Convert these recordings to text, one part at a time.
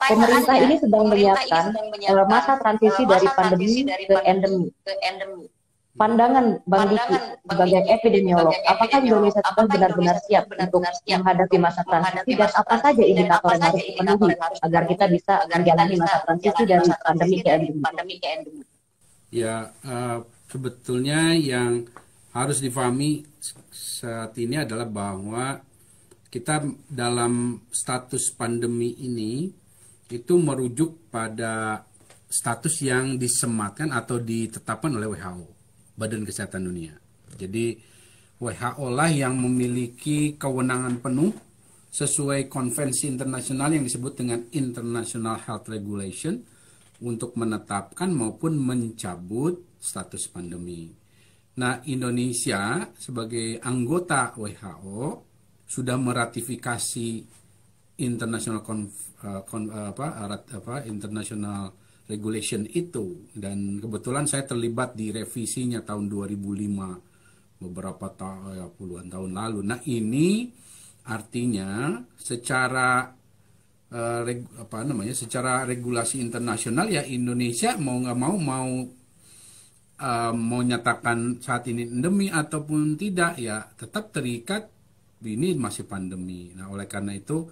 Pemerintah ini sedang eh, menyiapkan masa eh, transisi dari pandemi ke endemi. Pandangan Bang Diki sebagai epidemiolog, apakah Indonesia sudah benar-benar siap untuk menghadapi masa transisi dan apa saja indikator yang harus dipenuhi agar kita bisa menjalani masa transisi dari pandemi ke endemi? Ya, eh, sebetulnya yang harus difahami saat ini adalah bahwa kita dalam status pandemi ini itu merujuk pada status yang disematkan atau ditetapkan oleh WHO, Badan Kesehatan Dunia. Jadi WHO lah yang memiliki kewenangan penuh sesuai konvensi internasional yang disebut dengan International Health Regulation untuk menetapkan maupun mencabut status pandemi. Nah, Indonesia sebagai anggota WHO sudah meratifikasi international conf, uh, uh, apa, arat, apa international regulation itu dan kebetulan saya terlibat di revisinya tahun 2005 beberapa ta ya, puluhan tahun lalu. Nah, ini artinya secara uh, reg, apa namanya? secara regulasi internasional ya Indonesia mau nggak mau mau uh, mau nyatakan saat ini endemi ataupun tidak ya tetap terikat ini masih pandemi. Nah, oleh karena itu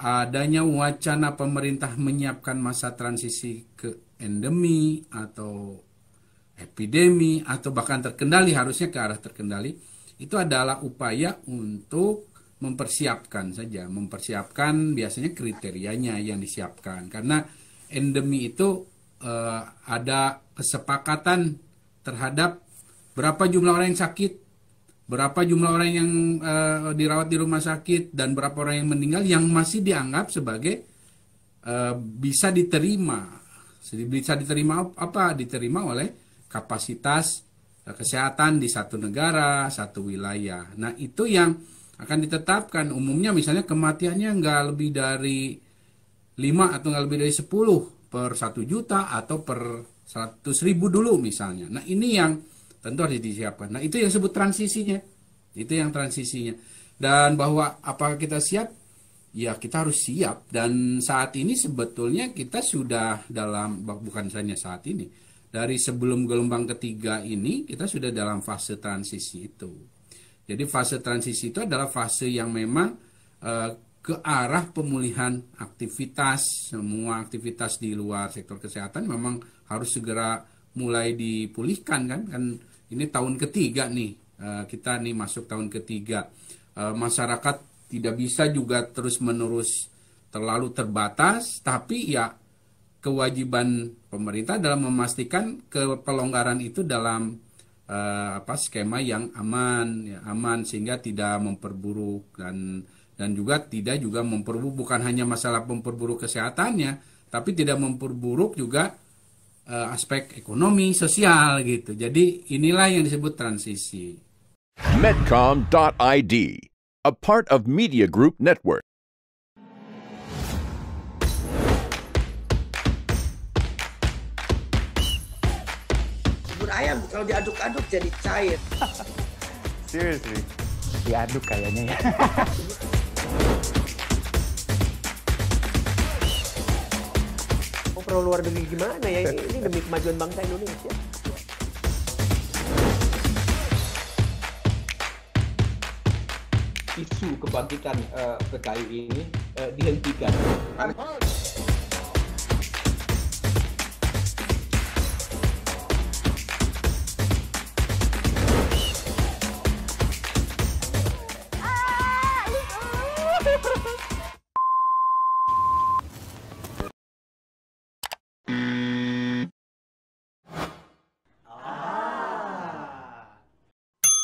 adanya wacana pemerintah menyiapkan masa transisi ke endemi atau epidemi atau bahkan terkendali harusnya ke arah terkendali itu adalah upaya untuk mempersiapkan saja mempersiapkan biasanya kriterianya yang disiapkan karena endemi itu eh, ada kesepakatan terhadap berapa jumlah orang yang sakit berapa jumlah orang yang uh, dirawat di rumah sakit dan berapa orang yang meninggal yang masih dianggap sebagai uh, bisa diterima bisa diterima apa diterima oleh kapasitas uh, kesehatan di satu negara satu wilayah nah itu yang akan ditetapkan umumnya misalnya kematiannya nggak lebih dari 5 atau nggak lebih dari 10 per 1 juta atau per 100 ribu dulu misalnya nah ini yang tentu harus disiapkan. Nah, itu yang disebut transisinya. Itu yang transisinya. Dan bahwa apakah kita siap? Ya, kita harus siap dan saat ini sebetulnya kita sudah dalam bukan hanya saat ini. Dari sebelum gelombang ketiga ini kita sudah dalam fase transisi itu. Jadi fase transisi itu adalah fase yang memang eh, ke arah pemulihan aktivitas semua aktivitas di luar sektor kesehatan memang harus segera mulai dipulihkan kan kan ini tahun ketiga nih eh, kita nih masuk tahun ketiga eh, masyarakat tidak bisa juga terus menerus terlalu terbatas tapi ya kewajiban pemerintah dalam memastikan kepelonggaran itu dalam eh, apa skema yang aman ya aman sehingga tidak memperburuk dan dan juga tidak juga memperburuk bukan hanya masalah memperburuk kesehatannya tapi tidak memperburuk juga uh, aspek ekonomi, sosial gitu. Jadi inilah yang disebut transisi. Medcom.id, a part of Media Group Network. Bubur ayam kalau diaduk-aduk jadi cair. Seriously? Diaduk kayaknya ya. mau perlu luar negeri gimana ya ini, ini demi kemajuan bangsa Indonesia isu kebangkitan uh, PKI ini uh, dihentikan.